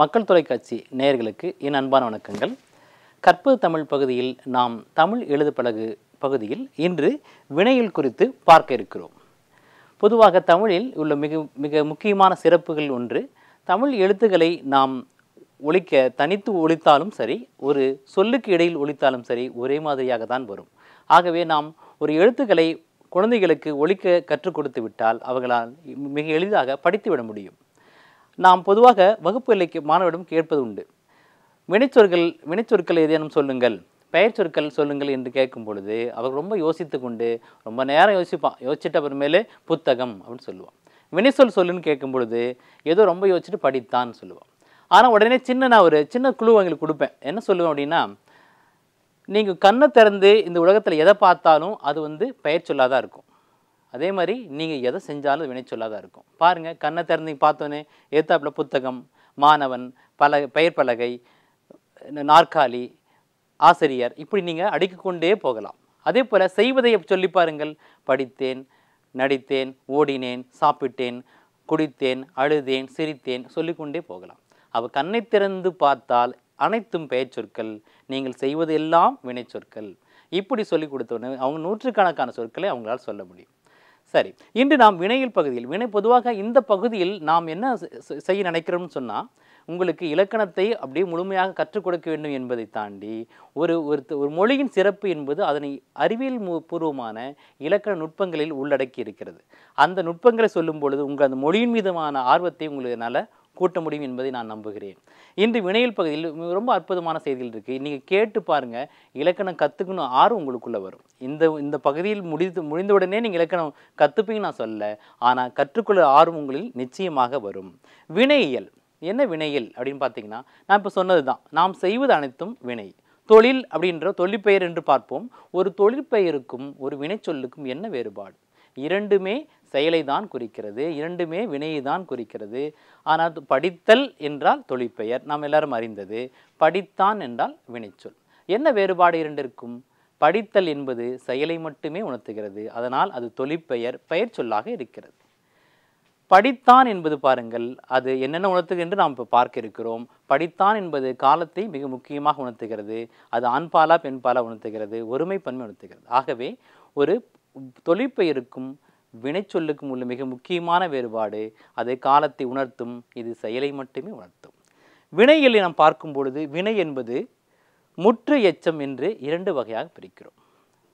மக்கள் தொலைக்காட்சி நேர்களுக்கு நேயர்களுக்கு என் அன்பான வணக்கங்கள் கற்பது தமிழ் பகுதியில் நாம் தமிழ் எழுது பழகு பகுதியில் இன்று வினையில் குறித்து பார்க்க இருக்கிறோம் பொதுவாக தமிழில் உள்ள மிக மிக முக்கியமான சிறப்புகள் ஒன்று தமிழ் எழுத்துக்களை நாம் ஒழிக்க தனித்து ஒழித்தாலும் சரி ஒரு சொல்லுக்கு இடையில் ஒழித்தாலும் சரி ஒரே மாதிரியாக தான் வரும் ஆகவே நாம் ஒரு எழுத்துக்களை குழந்தைகளுக்கு ஒழிக்க கற்றுக் கொடுத்து விட்டால் அவர்களால் மிக எளிதாக படித்துவிட முடியும் நாம் பொதுவாக வகுப்பு எல்லைக்கு மாணவரிடம் கேட்பது உண்டு வினைச்சொற்கள் வினைச்சொற்கள் ஏதேனும் சொல்லுங்கள் பெயர் சொற்கள் சொல்லுங்கள் என்று கேட்கும் பொழுது அவர் ரொம்ப யோசித்து கொண்டு ரொம்ப நேரம் யோசிப்பான் யோசிச்சுட்டு அப்புறமேலே புத்தகம் அப்படின்னு சொல்லுவான் வினைச்சொல் சொல்லுன்னு கேட்கும் பொழுது ஏதோ ரொம்ப யோசிச்சுட்டு படித்தான்னு சொல்லுவான் ஆனால் உடனே சின்ன நான் ஒரு சின்ன குழு அவங்களுக்கு கொடுப்பேன் என்ன சொல்லுவேன் அப்படின்னா நீங்கள் கண்ணை திறந்து இந்த உலகத்தில் எதை பார்த்தாலும் அது வந்து பெயர் சொல்லாதான் இருக்கும் அதே மாதிரி நீங்கள் எதை செஞ்சாலும் வினைச்சொல்லாக தான் இருக்கும் பாருங்கள் கண்ணை திறந்து பார்த்தோன்னே ஏத்தாப்பில் புத்தகம் மாணவன் பல பெயர் பலகை நாற்காலி ஆசிரியர் இப்படி நீங்கள் அடிக்கொண்டே போகலாம் அதே போல் செய்வதை சொல்லி பாருங்கள் படித்தேன் நடித்தேன் ஓடினேன் சாப்பிட்டேன் குடித்தேன் அழுதேன் சிரித்தேன் சொல்லிக்கொண்டே போகலாம் அவள் கண்ணை திறந்து பார்த்தால் அனைத்தும் பெயர் சொற்கள் நீங்கள் செய்வதெல்லாம் வினைச்சொற்கள் இப்படி சொல்லி கொடுத்தோன்னு அவங்க நூற்றுக்கணக்கான சொற்களை அவங்களால் சொல்ல முடியும் சரி இன்று நாம் வினையில் பகுதியில் வினை பொதுவாக இந்த பகுதியில் நாம் என்ன செய்ய நினைக்கிறோம்னு சொன்னால் உங்களுக்கு இலக்கணத்தை அப்படியே முழுமையாக கற்றுக் கொடுக்க வேண்டும் என்பதை தாண்டி ஒரு ஒரு ஒரு மொழியின் சிறப்பு என்பது அதனை அறிவியல் பூர்வமான இலக்கண நுட்பங்களில் உள்ளடக்கி இருக்கிறது அந்த நுட்பங்களை சொல்லும் பொழுது உங்கள் அந்த மொழியின் மீதமான ஆர்வத்தை உங்களுக்கு என்னால் கூட்ட முடியும் என்பதை நான் நம்புகிறேன் இன்று வினையில் பகுதியில் ரொம்ப அற்புதமான செய்திகள் இருக்குது நீங்கள் கேட்டு பாருங்கள் இலக்கணம் கற்றுக்கணும் ஆர்வம் உங்களுக்குள்ளே வரும் இந்த இந்த பகுதியில் முடிந்து முடிந்தவுடனே நீங்கள் இலக்கணம் கற்றுப்பீங்க நான் சொல்ல ஆனால் கற்றுக்கொள்ள ஆர்வம் உங்களில் நிச்சயமாக வரும் வினையியல் என்ன வினையியல் அப்படின்னு பார்த்தீங்கன்னா நான் இப்போ சொன்னது தான் நாம் செய்வது அனைத்தும் வினை தொழில் அப்படின்ற தொழிற்பெயர் என்று பார்ப்போம் ஒரு தொழிற்பெயருக்கும் ஒரு வினைச்சொல்லுக்கும் என்ன வேறுபாடு இரண்டுமே செயலை தான் குறிக்கிறது இரண்டுமே வினையை தான் குறிக்கிறது ஆனால் படித்தல் என்றால் தொழிற்பெயர் நாம் எல்லாரும் அறிந்தது படித்தான் என்றால் வினைச்சொல் என்ன வேறுபாடு இரண்டிற்கும் படித்தல் என்பது செயலை மட்டுமே உணர்த்துகிறது அதனால் அது தொழிற்பெயர் பெயர் சொல்லாக இருக்கிறது படித்தான் என்பது பாருங்கள் அது என்னென்ன உணர்த்துகின்ற நாம் இப்போ பார்க்க இருக்கிறோம் படித்தான் என்பது காலத்தை மிக முக்கியமாக உணர்த்துகிறது அது ஆண்பாலா பெண்பாலா உணர்த்துகிறது ஒருமைப்பன்மை உணர்த்துகிறது ஆகவே ஒரு தொழிற்பெயருக்கும் வினைச்சொல்லுக்கும் உள்ள மிக முக்கியமான வேறுபாடு அது காலத்தை உணர்த்தும் இது செயலை மட்டுமே உணர்த்தும் வினைகளை நாம் பார்க்கும் பொழுது வினை என்பது முற்று எச்சம் என்று இரண்டு வகையாக பிரிக்கிறோம்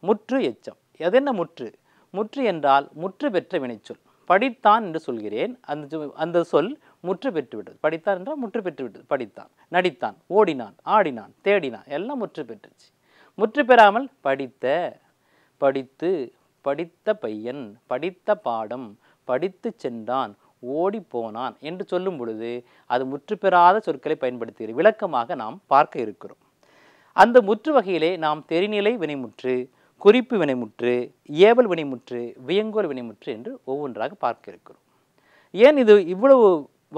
முற்று எச்சம் எதென்ன முற்று முற்று என்றால் முற்று பெற்ற வினைச்சொல் படித்தான் என்று சொல்கிறேன் அந்த அந்த சொல் முற்று பெற்றுவிட்டது படித்தான் என்றால் முற்று பெற்றுவிட்டது படித்தான் நடித்தான் ஓடினான் ஆடினான் தேடினான் எல்லாம் முற்று பெற்றுச்சு முற்று பெறாமல் படித்த படித்து படித்த பையன் படித்த பாடம் படித்து சென்றான் ஓடி போனான் என்று சொல்லும் பொழுது அது முற்று பெறாத சொற்களை பயன்படுத்துகிற விளக்கமாக நாம் பார்க்க இருக்கிறோம் அந்த முற்று வகையிலே நாம் தெரிநிலை வினைமுற்று குறிப்பு வினைமுற்று ஏவல் வினைமுற்று வியங்கோல் வினைமுற்று என்று ஒவ்வொன்றாக பார்க்க இருக்கிறோம் ஏன் இது இவ்வளவு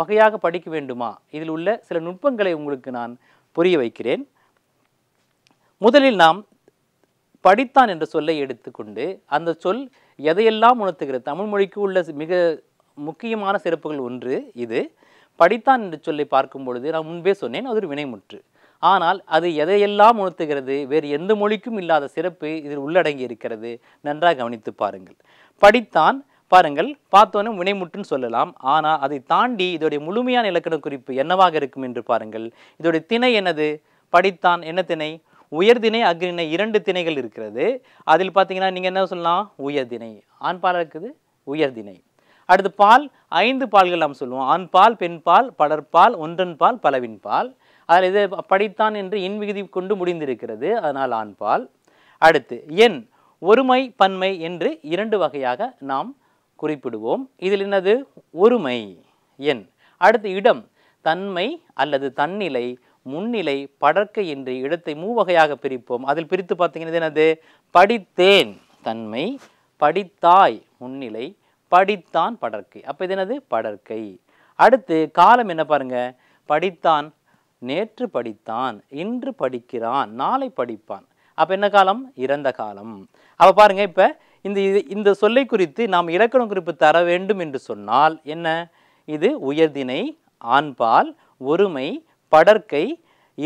வகையாக படிக்க வேண்டுமா இதில் உள்ள சில நுட்பங்களை உங்களுக்கு நான் புரிய வைக்கிறேன் முதலில் நாம் படித்தான் என்ற சொல்லை எடுத்துக்கொண்டு அந்த சொல் எதையெல்லாம் உணர்த்துகிறது தமிழ் மொழிக்கு உள்ள மிக முக்கியமான சிறப்புகள் ஒன்று இது படித்தான் என்ற சொல்லை பார்க்கும் பொழுது நான் முன்பே சொன்னேன் அது ஒரு வினைமுற்று ஆனால் அது எதையெல்லாம் உணர்த்துகிறது வேறு எந்த மொழிக்கும் இல்லாத சிறப்பு இதில் உள்ளடங்கி இருக்கிறது நன்றாக கவனித்து பாருங்கள் படித்தான் பாருங்கள் பார்த்தோன்னே வினைமுற்றுன்னு சொல்லலாம் ஆனால் அதை தாண்டி இதோடைய முழுமையான இலக்கண குறிப்பு என்னவாக இருக்கும் என்று பாருங்கள் இதோடைய திணை என்னது படித்தான் என்ன திணை உயர்திணை அக்ரிணை இரண்டு திணைகள் இருக்கிறது அதில் பார்த்தீங்கன்னா நீங்கள் என்ன சொல்லலாம் உயர்திணை ஆண் பால் இருக்குது உயர்திணை அடுத்து பால் ஐந்து பால்கள் நாம் சொல்லுவோம் ஆண் பால் பெண் பால் படற்பால் ஒன்றன் பால் பலவின் பால் அதில் இது படித்தான் என்று இன்விகுதி கொண்டு முடிந்திருக்கிறது அதனால் ஆண் பால் அடுத்து எண் ஒருமை பன்மை என்று இரண்டு வகையாக நாம் குறிப்பிடுவோம் இதில் என்னது ஒருமை எண் அடுத்து இடம் தன்மை அல்லது தன்னிலை முன்னிலை படர்க்கை என்று இடத்தை மூவகையாக பிரிப்போம் அதில் பிரித்து பார்த்தீங்கன்னா என்னது படித்தேன் தன்மை படித்தாய் முன்னிலை படித்தான் படற்கை அப்போ இது என்னது படற்கை அடுத்து காலம் என்ன பாருங்க படித்தான் நேற்று படித்தான் இன்று படிக்கிறான் நாளை படிப்பான் அப்போ என்ன காலம் இறந்த காலம் அப்போ பாருங்கள் இப்போ இந்த இந்த சொல்லை குறித்து நாம் இலக்கணம் குறிப்பு தர வேண்டும் என்று சொன்னால் என்ன இது உயர்தினை ஆண்பால் ஒருமை படற்கை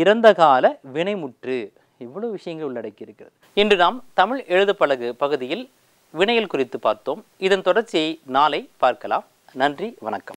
இறந்தகால வினைமுற்று இவ்வளவு விஷயங்கள் உள்ளடக்கி இருக்கிறது இன்று நாம் தமிழ் எழுத பழகு பகுதியில் வினையல் குறித்து பார்த்தோம் இதன் தொடர்ச்சியை நாளை பார்க்கலாம் நன்றி வணக்கம்